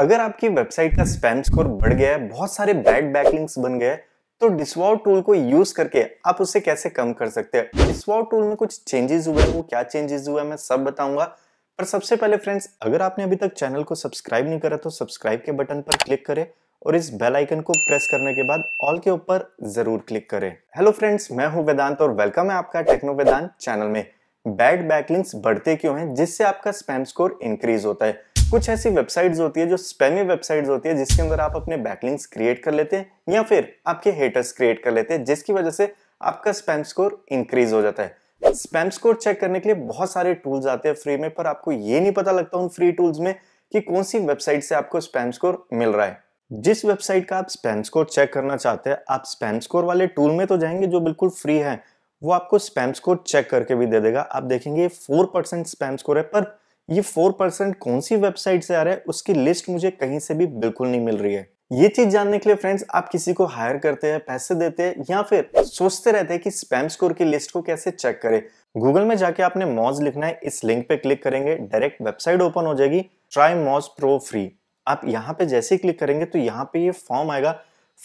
अगर आपकी वेबसाइट का स्पैम स्कोर बढ़ गया है बहुत सारे बैड बैकलिंग्स बन गए तो डिस्वॉर टूल को यूज करके आप उसे कैसे कम कर सकते हैं डिस्वॉर टूल में कुछ चेंजेस हुए हैं वो क्या चेंजेस हुए हैं मैं सब बताऊंगा पर सबसे पहले फ्रेंड्स अगर आपने अभी तक चैनल को सब्सक्राइब नहीं करा तो सब्सक्राइब के बटन पर क्लिक करें और इस बेल आइकन को प्रेस करने के बाद ऑल के ऊपर जरूर क्लिक करें हेलो फ्रेंड्स मैं हूं वेदांत और वेलकम है आपका टेक्नो वेदांत चैनल में बैड बैकलिंग्स बढ़ते क्यों हैं जिससे आपका स्पैम स्कोर इंक्रीज होता है कुछ ऐसी वेबसाइट्स होती है जो स्पैमी वेबसाइट्स होती है जिसके अंदर आप अपने बैकलिंक्स क्रिएट कर लेते हैं या फिर आपके हेटर्स क्रिएट कर लेते हैं जिसकी वजह से आपका स्पैम स्कोर इंक्रीज हो जाता है स्पैम स्कोर चेक करने के लिए बहुत सारे टूल्स आते हैं फ्री में पर आपको ये नहीं पता लगता उन फ्री टूल्स में कि कौन सी वेबसाइट से आपको स्पैम स्कोर मिल रहा है जिस वेबसाइट का आप स्पैम स्कोर चेक करना चाहते हैं आप स्पैम स्कोर वाले टूल में तो जाएंगे जो बिल्कुल फ्री है वो आपको स्पैम स्कोर चेक करके भी दे देगा आप देखेंगे फोर परसेंट स्पैम स्कोर है पर ये फोर परसेंट कौन सी वेबसाइट से आ रहा है उसकी लिस्ट मुझे कहीं से भी बिल्कुल नहीं मिल रही है ये चीज जानने के लिए फ्रेंड्स आप किसी को हायर करते हैं पैसे देते हैं या फिर सोचते रहते हैं कि स्पैम स्कोर की लिस्ट को कैसे चेक करें गूगल में जाके आपने मॉज लिखना है इस लिंक पे क्लिक करेंगे डायरेक्ट वेबसाइट ओपन हो जाएगी ट्राई मॉज प्रो फ्री आप यहाँ पे जैसे ही क्लिक करेंगे तो यहाँ पे ये फॉर्म आएगा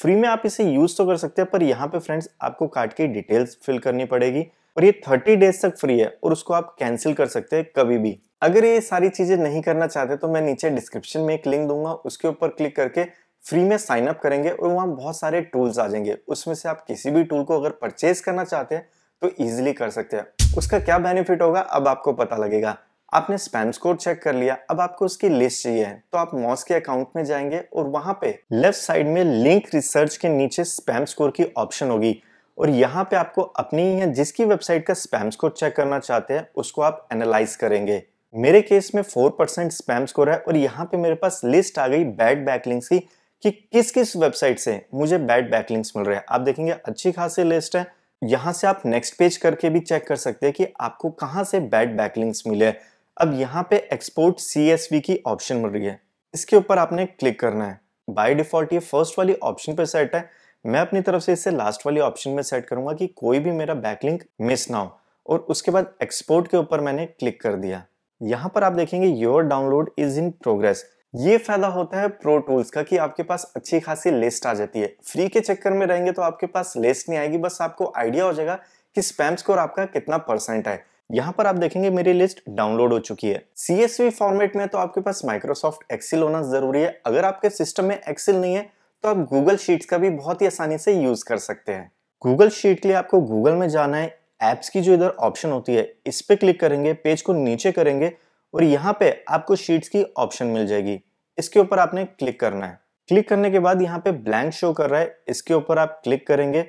फ्री में आप इसे यूज तो कर सकते हैं पर यहाँ पे फ्रेंड्स आपको कार्ड की डिटेल्स फिल करनी पड़ेगी और ये थर्टी डेज तक फ्री है और उसको आप कैंसिल कर सकते हैं कभी भी अगर ये सारी चीज़ें नहीं करना चाहते तो मैं नीचे डिस्क्रिप्शन में एक लिंक दूंगा उसके ऊपर क्लिक करके फ्री में साइन अप करेंगे और वहाँ बहुत सारे टूल्स आ जाएंगे उसमें से आप किसी भी टूल को अगर परचेज करना चाहते हैं तो ईजिली कर सकते हैं उसका क्या बेनिफिट होगा अब आपको पता लगेगा आपने स्पैम स्कोर चेक कर लिया अब आपको उसकी लिस्ट चाहिए तो आप मॉस के अकाउंट में जाएंगे और वहां पे लेफ्ट साइड में लिंक रिसर्च के नीचे स्पैम स्कोर की ऑप्शन होगी और यहाँ पे आपको अपनी या जिसकी वेबसाइट का स्पैम स्कोर चेक करना चाहते हैं उसको आप एनालाइज करेंगे मेरे केस में फोर परसेंट स्पैम स्कोर है और यहाँ पे मेरे पास लिस्ट आ गई बैड बैकलिंग्स की कि किस किस वेबसाइट से मुझे बैड बैकलिंग्स मिल रहे हैं आप देखेंगे अच्छी खासी लिस्ट है यहाँ से आप नेक्स्ट पेज करके भी चेक कर सकते हैं कि आपको कहाँ से बैड बैकलिंग्स मिले अब यहाँ पे एक्सपोर्ट सी की ऑप्शन मिल रही है इसके ऊपर आपने क्लिक करना है बाय डिफॉल्ट ये फर्स्ट वाली ऑप्शन पे सेट है मैं अपनी तरफ से इसे लास्ट वाली ऑप्शन में सेट करूंगा कि कोई भी मेरा बैकलिंक मिस ना हो और उसके बाद एक्सपोर्ट के ऊपर मैंने क्लिक कर दिया यहाँ पर आप देखेंगे your download is in progress ये फायदा होता है प्रो टूल्स का कि आपके पास अच्छी खासी लिस्ट आ जाती है फ्री के चक्कर में रहेंगे तो आपके पास लिस्ट नहीं आएगी बस आपको आइडिया हो जाएगा कि स्पैम स्कोर आपका कितना परसेंट है यहाँ पर आप देखेंगे मेरी लिस्ट डाउनलोड हो चुकी है सीएसवी फॉर्मेट में तो आपके पास माइक्रोसॉफ्ट एक्सिल होना जरूरी है अगर आपके सिस्टम में एक्सिल नहीं है तो आप गूगल शीट्स का भी बहुत ही आसानी से यूज कर सकते हैं गूगल शीट के लिए आपको गूगल में जाना है ऐप्स की जो इधर ऑप्शन होती है इस पर क्लिक करेंगे पेज को नीचे करेंगे और यहाँ पे आपको शीट्स की ऑप्शन मिल जाएगी इसके ऊपर आपने क्लिक करना है क्लिक करने के बाद यहाँ पे ब्लैंक शो कर रहा है इसके ऊपर आप क्लिक करेंगे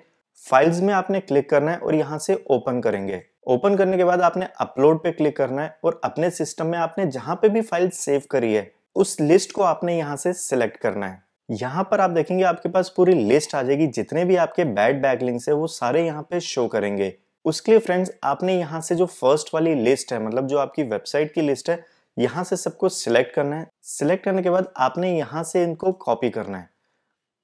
फाइल्स में आपने क्लिक करना है और यहाँ से ओपन करेंगे ओपन करने के बाद आपने अपलोड पे क्लिक करना है और अपने सिस्टम में आपने जहां पे भी फाइल सेव करी है उस लिस्ट को आपने यहाँ से सिलेक्ट करना है यहाँ पर आप देखेंगे आपके पास पूरी लिस्ट आ जाएगी जितने भी आपके बैड बैकलिंग्स है वो सारे यहाँ पे शो करेंगे उसके लिए फ्रेंड्स आपने यहाँ से जो फर्स्ट वाली लिस्ट है मतलब जो आपकी वेबसाइट की लिस्ट है यहाँ से सबको सिलेक्ट करना है सिलेक्ट करने के बाद आपने यहाँ से इनको कॉपी करना है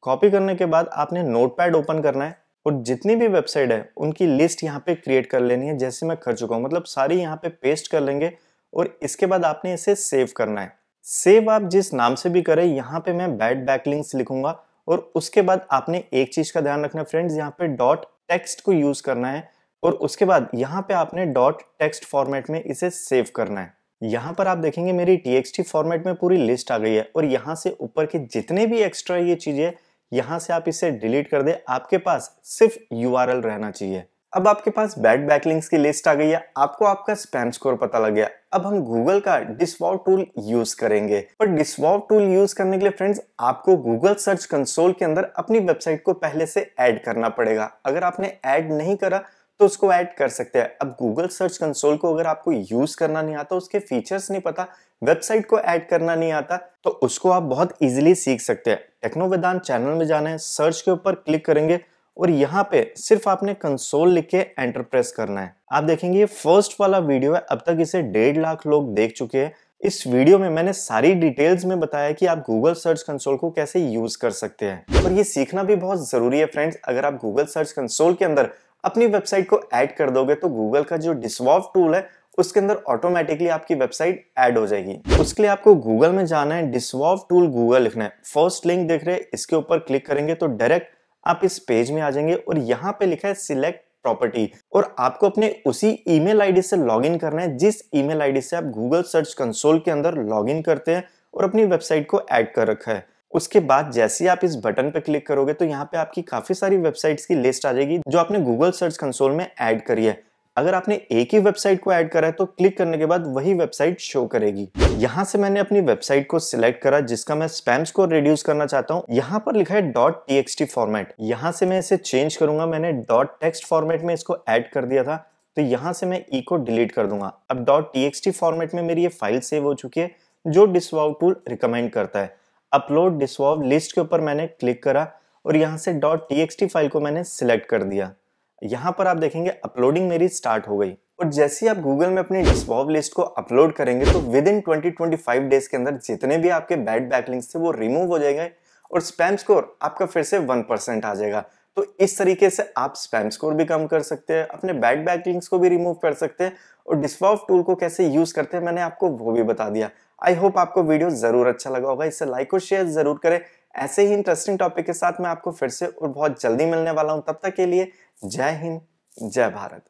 कॉपी करने के बाद आपने नोटपैड ओपन करना है और जितनी भी वेबसाइट है उनकी लिस्ट यहाँ पे क्रिएट कर लेनी है जैसे मैं कर चुका हूँ मतलब सारी यहाँ पे पेस्ट कर लेंगे और इसके बाद आपने इसे सेव करना है सेव आप जिस नाम से भी करें यहाँ पे मैं बैड बैकलिंग्स लिखूंगा और उसके बाद आपने एक चीज का ध्यान रखना फ्रेंड्स यहाँ पे डॉट टेक्स्ट को यूज करना है और उसके बाद यहाँ पे आपने डॉट टेक्स्ट फॉर्मेट में इसे सेव करना है यहाँ पर आप देखेंगे मेरी टी फॉर्मेट में पूरी लिस्ट आ गई है और यहाँ से ऊपर के जितने भी एक्स्ट्रा ये चीज़ें यहाँ से आप इसे डिलीट कर दे आपके पास सिर्फ यू रहना चाहिए अब आपके पास बैड बैकलिंग्स की लिस्ट आ गई है आपको आपका स्पैम स्कोर पता लग गया अब हम गूगल का डिस्वॉव टूल यूज करेंगे पर डिस्वॉव टूल यूज करने के लिए फ्रेंड्स आपको गूगल सर्च कंसोल के अंदर अपनी वेबसाइट को पहले से ऐड करना पड़ेगा अगर आपने ऐड नहीं करा तो उसको ऐड कर सकते हैं अब गूगल सर्च कंसोल को अगर आपको यूज करना नहीं आता उसके फीचर्स नहीं पता वेबसाइट को ऐड करना नहीं आता तो उसको आप बहुत इजीली सीख सकते हैं टेक्नोवेदान चैनल में जाना है सर्च के ऊपर क्लिक करेंगे और यहाँ पे सिर्फ आपने कंसोल लिख के एंटर प्रेस करना है आप देखेंगे ये फर्स्ट वाला वीडियो है अब तक इसे डेढ़ लाख लोग देख चुके हैं इस वीडियो में मैंने सारी डिटेल्स में बताया कि आप गूगल सर्च कंसोल को कैसे यूज कर सकते हैं और ये सीखना भी बहुत जरूरी है फ्रेंड्स अगर आप गूगल सर्च कंसोल के अंदर अपनी वेबसाइट को ऐड कर दोगे तो गूगल का जो डिसवॉल्व टूल है उसके अंदर ऑटोमेटिकली आपकी वेबसाइट ऐड हो जाएगी उसके लिए आपको गूगल में जाना है डिसवॉल्व टूल गूगल लिखना है फर्स्ट लिंक देख रहे इसके ऊपर क्लिक करेंगे तो डायरेक्ट आप इस पेज में आ जाएंगे और यहाँ पे लिखा है सिलेक्ट प्रॉपर्टी और आपको अपने उसी ईमेल आईडी से लॉगिन करना है जिस ईमेल आईडी से आप गूगल सर्च कंसोल के अंदर लॉगिन करते हैं और अपनी वेबसाइट को ऐड कर रखा है उसके बाद जैसे ही आप इस बटन पर क्लिक करोगे तो यहाँ पे आपकी काफ़ी सारी वेबसाइट्स की लिस्ट आ जाएगी जो आपने गूगल सर्च कंसोल में ऐड करी है अगर आपने एक ही वेबसाइट को ऐड करा है तो क्लिक करने के बाद वही वेबसाइट शो करेगी यहाँ से मैंने अपनी वेबसाइट को सिलेक्ट करा जिसका मैं स्पैम्स को रिड्यूस करना चाहता हूँ यहाँ पर लिखा है डॉट टी फॉर्मेट यहाँ से मैं इसे चेंज करूंगा मैंने डॉट टेक्स्ट फॉर्मेट में इसको ऐड कर दिया था तो यहाँ से मैं ई को डिलीट कर दूंगा अब डॉट टी फॉर्मेट में मेरी ये फाइल सेव हो चुकी है जो डिसवाउ टूल रिकमेंड करता है अपलोड डिसवॉल्व लिस्ट के ऊपर मैंने क्लिक करा और यहाँ से डॉट टी फाइल को मैंने सिलेक्ट कर दिया यहाँ पर आप देखेंगे अपलोडिंग मेरी स्टार्ट हो गई और जैसे ही आप गूगल में अपनी डिस्वॉल्व लिस्ट को अपलोड करेंगे तो विद इन ट्वेंटी 25 डेज के अंदर जितने भी आपके बैड बैकलिंग्स थे वो रिमूव हो जाएंगे और स्पैम स्कोर आपका फिर से 1% आ जाएगा तो इस तरीके से आप स्पैम स्कोर भी कम कर सकते हैं अपने बैड बैकलिंग्स को भी रिमूव कर सकते हैं और डिस्वॉल्व टूल को कैसे यूज़ करते हैं मैंने आपको वो भी बता दिया आई होप आपको वीडियो जरूर अच्छा लगा होगा इसे लाइक और शेयर जरूर करें ऐसे ही इंटरेस्टिंग टॉपिक के साथ मैं आपको फिर से और बहुत जल्दी मिलने वाला हूं तब तक के लिए जय हिंद जय भारत